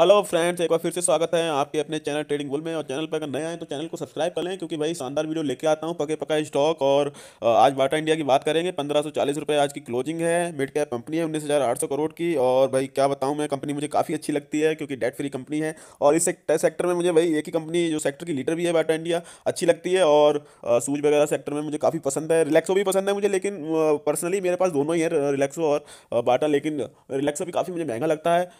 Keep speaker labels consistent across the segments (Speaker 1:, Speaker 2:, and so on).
Speaker 1: hello friends एक बार फिर से स्वागत है आपके अपने चैनल ट्रेडिंग बुल में और चैनल पर अगर नए आए तो चैनल को सब्सक्राइब कर लें क्योंकि भाई शानदार वीडियो लेके आता हूँ पके पका स्टॉक और आज बाटा इंडिया की बात करेंगे पंद्रह सौ चालीस रुपये आज की क्लोजिंग है मिड कैप कंपनी है उन्नीस हज़ार आठ सौ करोड़ की और भाई क्या बताऊँ मैं कंपनी मुझे काफ़ी अच्छी लगती है क्योंकि डेट फ्री कंपनी है और इस सेक्टर में मुझे भाई एक ही कंपनी जो सेक्टर की लीडर भी है बाटा इंडिया अच्छी लगती है और सूज वगैरह सेक्टर में मुझे काफ़ी पसंद है रिलैक्सो भी पसंद है मुझे लेकिन पर्सनली मेरे पास दोनों ही है रिलैक्सो और बाटा लेकिन रिलैक्सो भी काफ़ी मुझे महंगा लगता है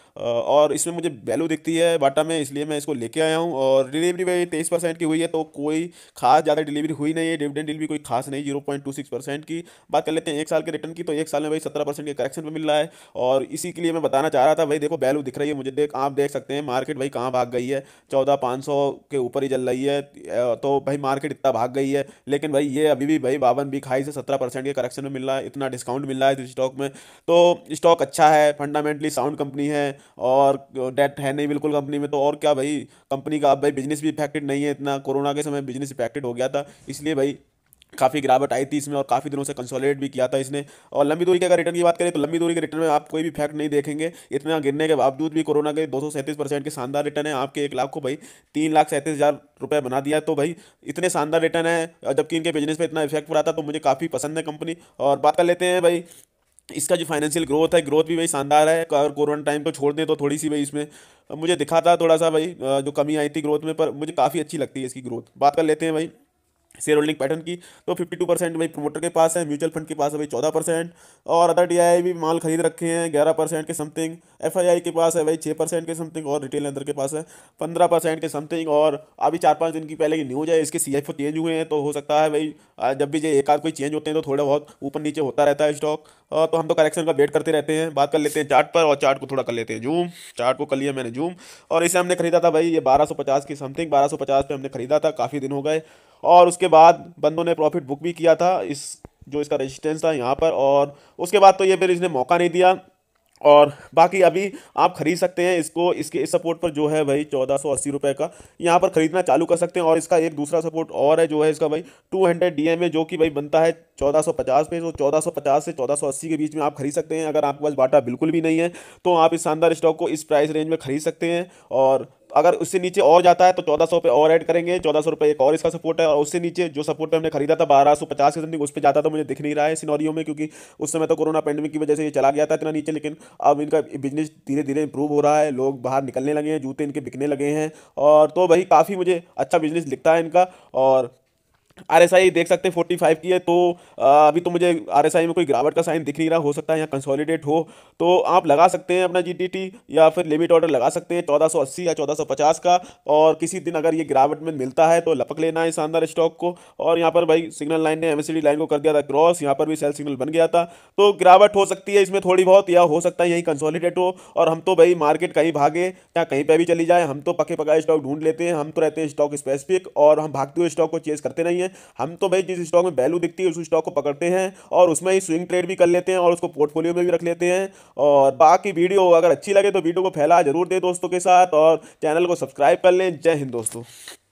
Speaker 1: और इसमें मुझे वैल्यू दिखती है बाटा में इसलिए मैं इसको लेके आया हूँ और डिलीवरी भाई तेईस परसेंट की हुई है तो कोई खास ज़्यादा डिलीवरी हुई नहीं है डिविडेंड डील भी कोई खास नहीं zero point two six percent की बात कर लेते हैं एक साल के रिटर्न की तो एक साल में भाई सत्रह परसेंट के करेक्शन पर मिल रहा है और इसी के लिए मैं बताना चाह रहा था भाई देखो वैल्यू दिख रही है मुझे देख आप देख सकते हैं मार्केट भाई कहाँ भाग गई है चौदह पाँच सौ के ऊपर ही चल रही है तो भाई मार्केट इतना भाग गई है लेकिन भाई ये अभी भी भाई बावन बी खाई से सत्रह परसेंट के करेक्शन में मिल रहा है इतना डिस्काउंट मिल रहा है स्टॉक में तो स्टॉक अच्छा है फंडामेंटली साउंड कंपनी है और डेट इफेक्ट है नहीं बिल्कुल कंपनी में तो और क्या भाई कंपनी का अब भाई बिजनेस भी इफेक्टेड नहीं है इतना कोरोना के समय बिजनेस इफेक्टेड हो गया था इसलिए भाई काफ़ी गिरावट आई थी इसमें और काफ़ी दिनों से कंसोलिडेट भी किया था इसने और लंबी दूरी के अगर रिटर्न की बात करें तो लंबी दूरी के रिटर्न में आप कोई भी फैक्ट नहीं देखेंगे इतना गिरने के बावजूद भी कोरोना के दो परसेंट के शानदार रिटर्न है आपके एक लाख को भाई तीन लाख सैंतीस हज़ार रुपये बना दिया तो भाई इतने शानदार रिटर्न है जबकि इनके बिजनेस पर इतना इफेक्ट पड़ा था तो मुझे काफ़ी पसंद है कंपनी और बात कर लेते हैं भाई इसका जो फाइनेंशियल ग्रोथ है ग्रोथ भी भाई शानदार है अगर कोरोना टाइम को छोड़ दें तो थोड़ी सी भाई इसमें मुझे दिखा था थोड़ा सा भाई जो कमी आई थी ग्रोथ में पर मुझे काफ़ी अच्छी लगती है इसकी ग्रोथ बात कर लेते हैं भाई शेयर होल्डिंग पैटर्न की तो 52 परसेंट भाई प्रोमोटर के पास है म्यूचुअल फंड के पास है भाई 14 परसेंट और अदर आई भी माल खरीद रखे हैं 11 परसेंट के समथिंग एफआईआई के पास है भाई 6 परसेंट के समथिंग और रिटेल अंदर के पास है 15 परसेंट के समथिंग और अभी चार पाँच दिन की पहले की न्यूज़ है इसके सी चेंज तो हुए हैं तो हो सकता है भाई जब भी एक आध कोई चेंज होते हैं तो थोड़ा बहुत ऊपर नीचे होता रहता है स्टॉक तो हम तो करेक्शन का वेट करते रहते हैं बात कर लेते हैं चार्ट पर और चार्ट को थोड़ा कर लेते हैं जूम चार्ट को कर लिया मैंने जूम और इसे हमने खरीदा था भाई ये पचास की समथिंग पचास पर हमने खरीदा था काफ़ी दिन हो गए और उसके बाद बंदों ने प्रॉफिट बुक भी किया था इस जो इसका रेजिस्टेंस था यहाँ पर और उसके बाद तो ये फिर इसने मौका नहीं दिया और बाकी अभी आप खरीद सकते हैं इसको इसके इस सपोर्ट पर जो है भाई चौदह सौ अस्सी रुपये का यहाँ पर खरीदना चालू कर सकते हैं और इसका एक दूसरा सपोर्ट और है जो है इसका भाई two hundred D M A जो कि भाई बनता है चौदह सौ पचास पे तो चौदह सौ पचास से चौदह सौ अस्सी के बीच में आप खरीद सकते हैं अगर आपके पास बाटा बिल्कुल भी नहीं है तो आप इस शानदार स्टॉक को इस प्राइस रेंज में खरीद सकते हैं और अगर उससे नीचे और जाता है तो चौदह सौ पे और ऐड करेंगे चौदह सौ रुपये एक और इसका सपोर्ट है और उससे नीचे जो सपोर्ट पे हमने खरीदा था बारह सौ पचास के समथिंग उस पर जाता तो मुझे दिख नहीं रहा है सिनोरियो में क्योंकि उस समय तो कोरोना पेंडेमिक की वजह से ये चला गया था इतना नीचे लेकिन अब इनका बिजनेस धीरे धीरे इंप्रूव हो रहा है लोग बाहर निकलने लगे हैं जूते इनके बिकने लगे हैं और तो वही काफ़ी मुझे अच्छा बिजनेस दिखता है इनका और आर एस आई देख सकते फोर्टी फाइव की है तो अभी तो मुझे आर एस आई में कोई गिरावट का साइन दिख नहीं रहा हो सकता है यहाँ कंसोलिडेट हो तो आप लगा सकते हैं अपना टी या फिर लिमिट ऑर्डर लगा सकते हैं चौदह सौ अस्सी या चौदह सौ पचास का और किसी दिन अगर ये गिरावट में मिलता है तो लपक लेना है शानदार स्टॉक को और यहाँ पर भाई सिग्नल लाइन ने एम लाइन को कर दिया था क्रॉस यहाँ पर भी सेल सिग्नल बन गया था तो गिरावट हो सकती है इसमें थोड़ी बहुत या हो सकता है यहीं कंसोलिडेट हो और हम तो भाई मार्केट कहीं भागे या कहीं पर भी चली जाए हम तो पके पकाए स्टॉक ढूंढ लेते हैं हम तो रहते हैं स्टॉक स्पेसिफिक और हम भागते हुए स्टॉक को चेज करते नहीं हम तो भाई जिस स्टॉक में वैल्यू दिखती है उस स्टॉक को पकड़ते हैं और उसमें ही स्विंग ट्रेड भी कर लेते हैं और उसको पोर्टफोलियो में भी रख लेते हैं और बाकी वीडियो अगर अच्छी लगे तो वीडियो को फैला जरूर दे दोस्तों के साथ और चैनल को सब्सक्राइब कर लें जय हिंद दोस्तों